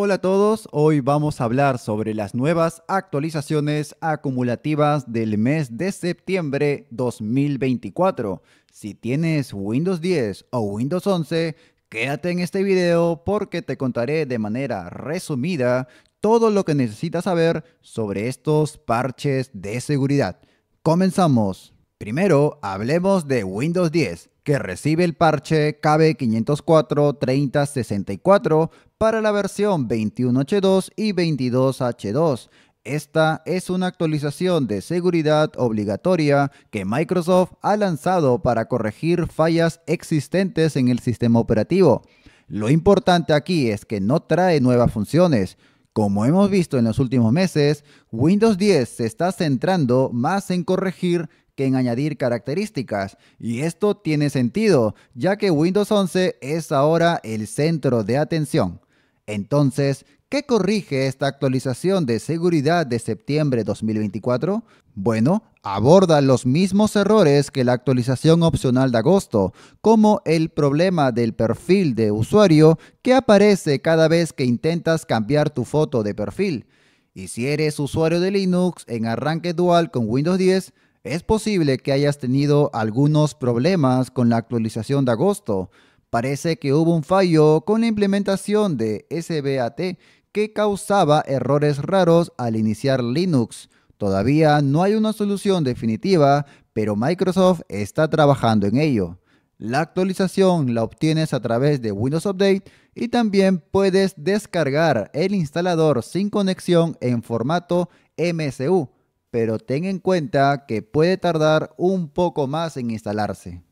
Hola a todos, hoy vamos a hablar sobre las nuevas actualizaciones acumulativas del mes de septiembre 2024. Si tienes Windows 10 o Windows 11, quédate en este video porque te contaré de manera resumida todo lo que necesitas saber sobre estos parches de seguridad. Comenzamos. Primero, hablemos de Windows 10 que recibe el parche KB504-3064 para la versión 21H2 y 22H2. Esta es una actualización de seguridad obligatoria que Microsoft ha lanzado para corregir fallas existentes en el sistema operativo. Lo importante aquí es que no trae nuevas funciones. Como hemos visto en los últimos meses, Windows 10 se está centrando más en corregir que en añadir características. Y esto tiene sentido, ya que Windows 11 es ahora el centro de atención. Entonces, ¿qué corrige esta actualización de seguridad de septiembre 2024? Bueno, aborda los mismos errores que la actualización opcional de agosto, como el problema del perfil de usuario que aparece cada vez que intentas cambiar tu foto de perfil. Y si eres usuario de Linux en arranque dual con Windows 10, es posible que hayas tenido algunos problemas con la actualización de agosto. Parece que hubo un fallo con la implementación de SBAT que causaba errores raros al iniciar Linux. Todavía no hay una solución definitiva, pero Microsoft está trabajando en ello. La actualización la obtienes a través de Windows Update y también puedes descargar el instalador sin conexión en formato MSU pero ten en cuenta que puede tardar un poco más en instalarse.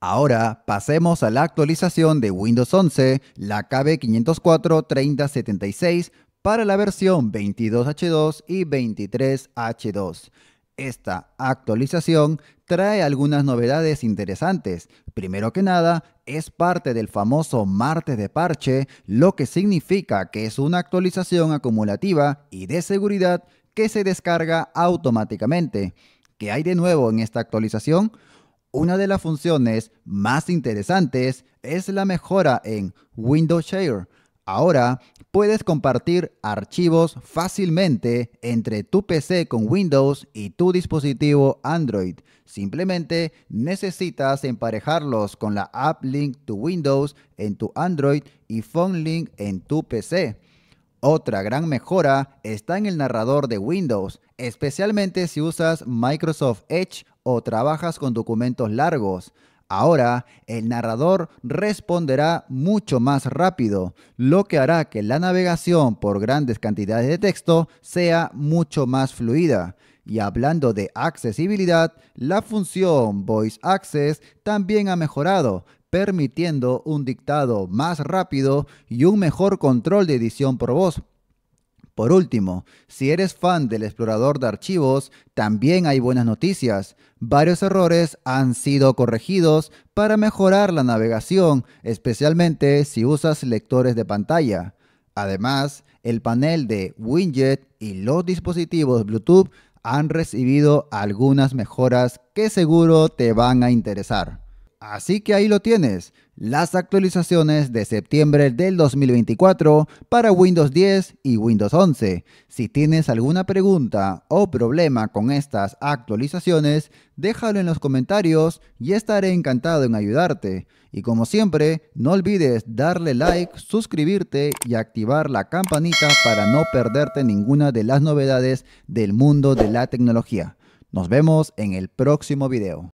Ahora pasemos a la actualización de Windows 11, la KB 504-3076, para la versión 22H2 y 23H2. Esta actualización trae algunas novedades interesantes. Primero que nada, es parte del famoso martes de parche, lo que significa que es una actualización acumulativa y de seguridad que se descarga automáticamente. ¿Qué hay de nuevo en esta actualización? Una de las funciones más interesantes es la mejora en Windows Share. Ahora puedes compartir archivos fácilmente entre tu PC con Windows y tu dispositivo Android. Simplemente necesitas emparejarlos con la App Link to Windows en tu Android y Phone Link en tu PC. Otra gran mejora está en el narrador de Windows, especialmente si usas Microsoft Edge o trabajas con documentos largos. Ahora, el narrador responderá mucho más rápido, lo que hará que la navegación por grandes cantidades de texto sea mucho más fluida. Y hablando de accesibilidad, la función Voice Access también ha mejorado, permitiendo un dictado más rápido y un mejor control de edición por voz. Por último, si eres fan del explorador de archivos, también hay buenas noticias. Varios errores han sido corregidos para mejorar la navegación, especialmente si usas lectores de pantalla. Además, el panel de Winget y los dispositivos Bluetooth han recibido algunas mejoras que seguro te van a interesar. Así que ahí lo tienes, las actualizaciones de septiembre del 2024 para Windows 10 y Windows 11. Si tienes alguna pregunta o problema con estas actualizaciones, déjalo en los comentarios y estaré encantado en ayudarte. Y como siempre, no olvides darle like, suscribirte y activar la campanita para no perderte ninguna de las novedades del mundo de la tecnología. Nos vemos en el próximo video.